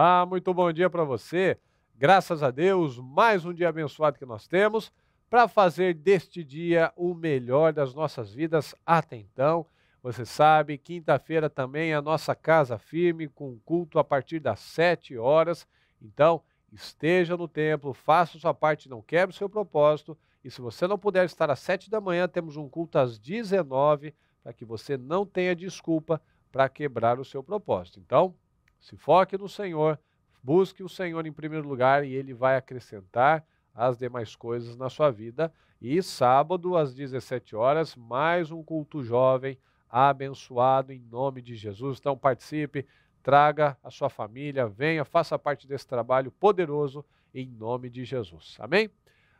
Olá, muito bom dia para você. Graças a Deus, mais um dia abençoado que nós temos para fazer deste dia o melhor das nossas vidas até então. Você sabe, quinta-feira também é a nossa casa firme com culto a partir das 7 horas. Então, esteja no templo, faça sua parte, não quebre o seu propósito. E se você não puder estar às 7 da manhã, temos um culto às 19 para que você não tenha desculpa para quebrar o seu propósito. Então, se foque no Senhor, busque o Senhor em primeiro lugar e ele vai acrescentar as demais coisas na sua vida. E sábado, às 17 horas, mais um culto jovem abençoado em nome de Jesus. Então participe, traga a sua família, venha, faça parte desse trabalho poderoso em nome de Jesus. Amém?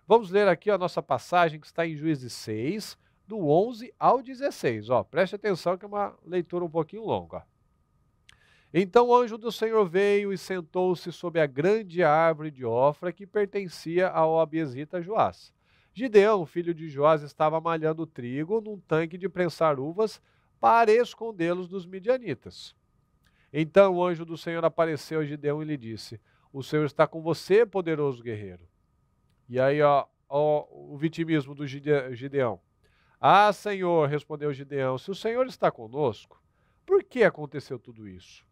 Vamos ler aqui a nossa passagem que está em Juízes 6, do 11 ao 16. Ó, preste atenção que é uma leitura um pouquinho longa. Então o anjo do Senhor veio e sentou-se sobre a grande árvore de Ofra que pertencia ao Abiesita Joás. Gideão, filho de Joás, estava malhando trigo num tanque de prensar uvas para escondê-los dos midianitas. Então o anjo do Senhor apareceu a Gideão e lhe disse: O Senhor está com você, poderoso guerreiro. E aí, ó, ó o vitimismo do Gideão. Ah, Senhor, respondeu Gideão, se o Senhor está conosco, por que aconteceu tudo isso?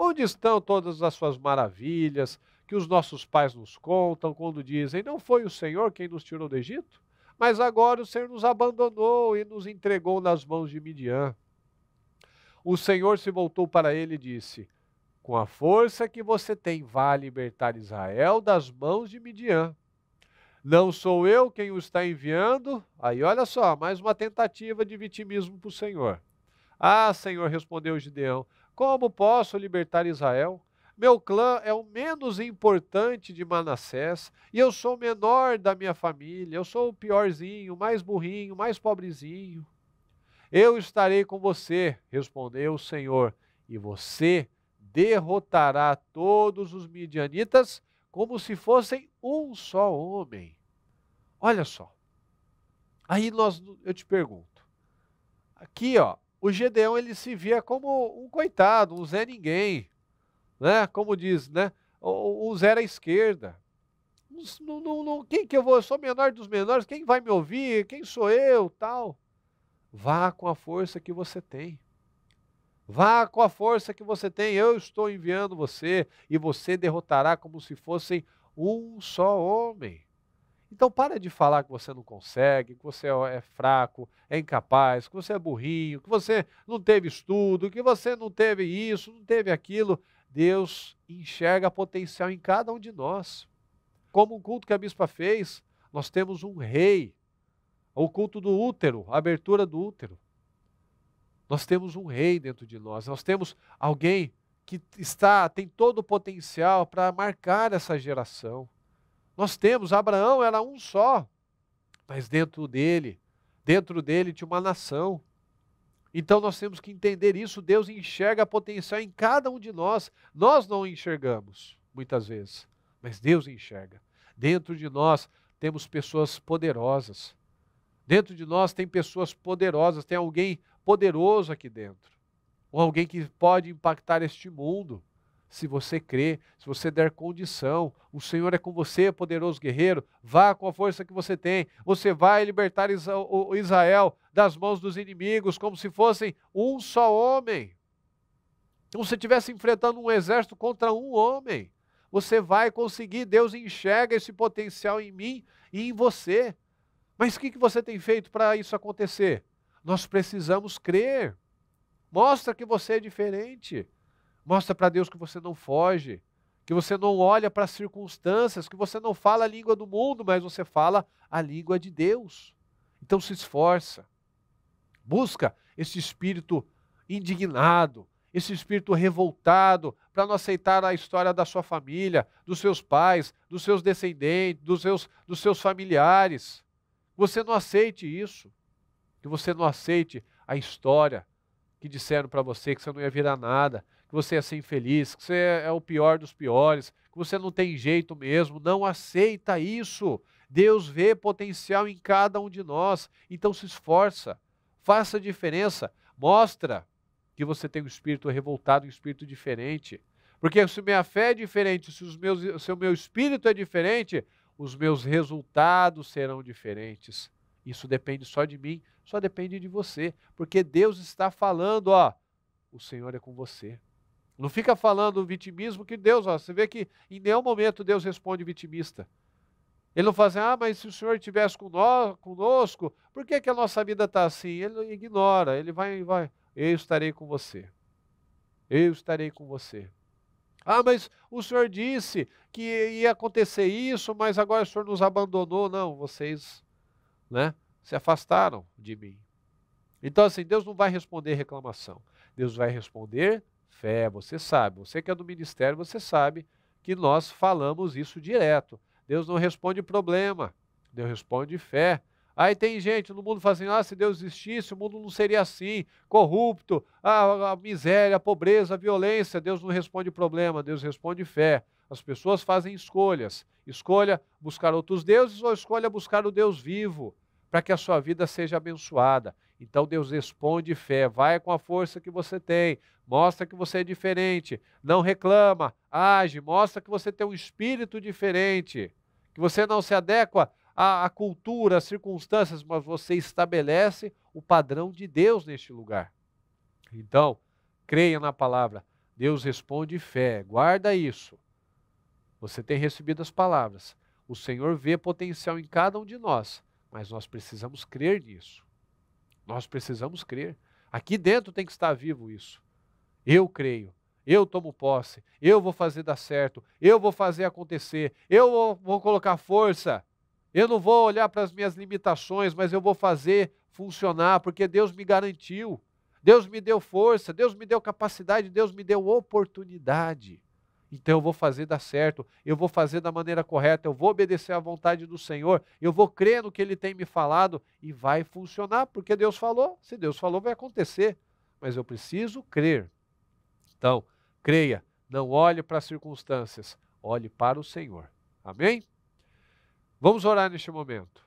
Onde estão todas as suas maravilhas que os nossos pais nos contam quando dizem: Não foi o Senhor quem nos tirou do Egito, mas agora o Senhor nos abandonou e nos entregou nas mãos de Midian. O Senhor se voltou para ele e disse: Com a força que você tem, vá libertar Israel das mãos de Midian. Não sou eu quem o está enviando. Aí olha só, mais uma tentativa de vitimismo para o Senhor. Ah, Senhor, respondeu Gideão, como posso libertar Israel? Meu clã é o menos importante de Manassés, e eu sou o menor da minha família, eu sou o piorzinho, mais burrinho, mais pobrezinho. Eu estarei com você, respondeu o Senhor, e você derrotará todos os midianitas como se fossem um só homem. Olha só. Aí nós, eu te pergunto. Aqui, ó, o Gedeão ele se via como um coitado, um Zé ninguém, né? Como diz, né? O, o Zé era esquerda. Não, não, não, quem que eu vou? Eu sou menor dos menores, quem vai me ouvir? Quem sou eu? Tal. Vá com a força que você tem. Vá com a força que você tem. Eu estou enviando você e você derrotará como se fossem um só homem. Então para de falar que você não consegue, que você é, é fraco, é incapaz, que você é burrinho, que você não teve estudo, que você não teve isso, não teve aquilo. Deus enxerga potencial em cada um de nós. Como o culto que a bispa fez, nós temos um rei. O culto do útero, a abertura do útero. Nós temos um rei dentro de nós, nós temos alguém que está tem todo o potencial para marcar essa geração. Nós temos, Abraão era um só, mas dentro dele, dentro dele tinha uma nação. Então nós temos que entender isso. Deus enxerga potencial em cada um de nós. Nós não enxergamos, muitas vezes, mas Deus enxerga. Dentro de nós temos pessoas poderosas. Dentro de nós tem pessoas poderosas, tem alguém poderoso aqui dentro. Ou alguém que pode impactar este mundo se você crê, se você der condição, o Senhor é com você, poderoso guerreiro, vá com a força que você tem, você vai libertar Israel das mãos dos inimigos, como se fossem um só homem. Como se estivesse enfrentando um exército contra um homem. Você vai conseguir, Deus enxerga esse potencial em mim e em você. Mas o que, que você tem feito para isso acontecer? Nós precisamos crer. Mostra que você é diferente. Mostra para Deus que você não foge, que você não olha para as circunstâncias, que você não fala a língua do mundo, mas você fala a língua de Deus. Então se esforça. Busca esse espírito indignado, esse espírito revoltado para não aceitar a história da sua família, dos seus pais, dos seus descendentes, dos seus, dos seus familiares. Você não aceite isso. Que você não aceite a história que disseram para você que você não ia virar nada, que você é sem assim feliz, que você é, é o pior dos piores, que você não tem jeito mesmo. Não aceita isso. Deus vê potencial em cada um de nós. Então se esforça, faça diferença, mostra que você tem um espírito revoltado, um espírito diferente. Porque se minha fé é diferente, se, os meus, se o meu espírito é diferente, os meus resultados serão diferentes. Isso depende só de mim, só depende de você. Porque Deus está falando, ó, o Senhor é com você. Não fica falando vitimismo que Deus, ó, você vê que em nenhum momento Deus responde vitimista. Ele não faz assim, ah, mas se o Senhor estivesse conosco, por que, que a nossa vida está assim? Ele ignora, ele vai, vai, eu estarei com você. Eu estarei com você. Ah, mas o Senhor disse que ia acontecer isso, mas agora o Senhor nos abandonou. Não, vocês né, se afastaram de mim. Então, assim, Deus não vai responder reclamação. Deus vai responder fé, você sabe, você que é do ministério, você sabe que nós falamos isso direto. Deus não responde problema, Deus responde fé. Aí tem gente no mundo fazendo, assim, ah, se Deus existisse, o mundo não seria assim, corrupto, a miséria, a pobreza, a violência. Deus não responde problema, Deus responde fé. As pessoas fazem escolhas. Escolha buscar outros deuses ou escolha buscar o Deus vivo, para que a sua vida seja abençoada. Então Deus responde fé, vai com a força que você tem, mostra que você é diferente, não reclama, age, mostra que você tem um espírito diferente, que você não se adequa à, à cultura, às circunstâncias, mas você estabelece o padrão de Deus neste lugar. Então, creia na palavra. Deus responde fé, guarda isso. Você tem recebido as palavras. O Senhor vê potencial em cada um de nós, mas nós precisamos crer nisso. Nós precisamos crer. Aqui dentro tem que estar vivo isso. Eu creio. Eu tomo posse. Eu vou fazer dar certo. Eu vou fazer acontecer. Eu vou, colocar força. Eu não vou olhar para as minhas limitações, mas eu vou fazer funcionar, porque Deus me garantiu. Deus me deu força, Deus me deu capacidade, Deus me deu oportunidade. Então eu vou fazer dar certo, eu vou fazer da maneira correta, eu vou obedecer à vontade do Senhor, eu vou crer no que Ele tem me falado e vai funcionar, porque Deus falou. Se Deus falou, vai acontecer. Mas eu preciso crer. Então, creia, não olhe para as circunstâncias, olhe para o Senhor. Amém? Vamos orar neste momento.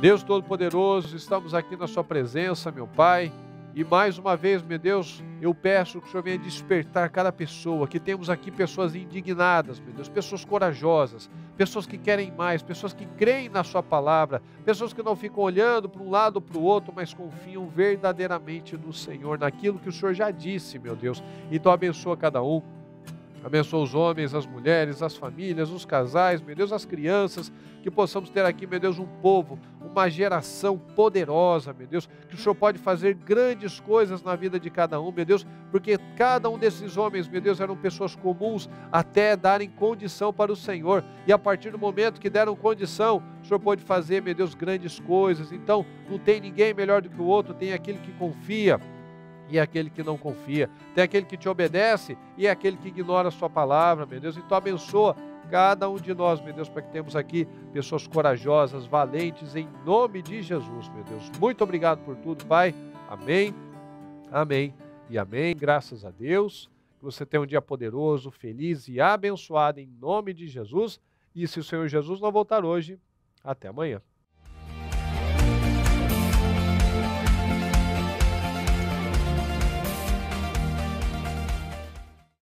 Deus Todo-Poderoso, estamos aqui na Sua presença, meu Pai e mais uma vez, meu Deus, eu peço que o Senhor venha despertar cada pessoa, que temos aqui pessoas indignadas, meu Deus, pessoas corajosas, pessoas que querem mais, pessoas que creem na Sua palavra, pessoas que não ficam olhando para um lado ou para o outro, mas confiam verdadeiramente no Senhor, naquilo que o Senhor já disse, meu Deus. Então abençoa cada um Abençoa os homens, as mulheres, as famílias, os casais, meu Deus, as crianças, que possamos ter aqui, meu Deus, um povo, uma geração poderosa, meu Deus, que o Senhor pode fazer grandes coisas na vida de cada um, meu Deus, porque cada um desses homens, meu Deus, eram pessoas comuns até darem condição para o Senhor, e a partir do momento que deram condição, o Senhor pode fazer, meu Deus, grandes coisas. Então, não tem ninguém melhor do que o outro, tem aquele que confia e é aquele que não confia. Tem aquele que te obedece e é aquele que ignora a sua palavra, meu Deus. Então abençoa cada um de nós, meu Deus, para que temos aqui pessoas corajosas, valentes, em nome de Jesus, meu Deus. Muito obrigado por tudo, Pai. Amém, amém e amém. Graças a Deus. Que você tenha um dia poderoso, feliz e abençoado em nome de Jesus. E se o Senhor Jesus não voltar hoje, até amanhã.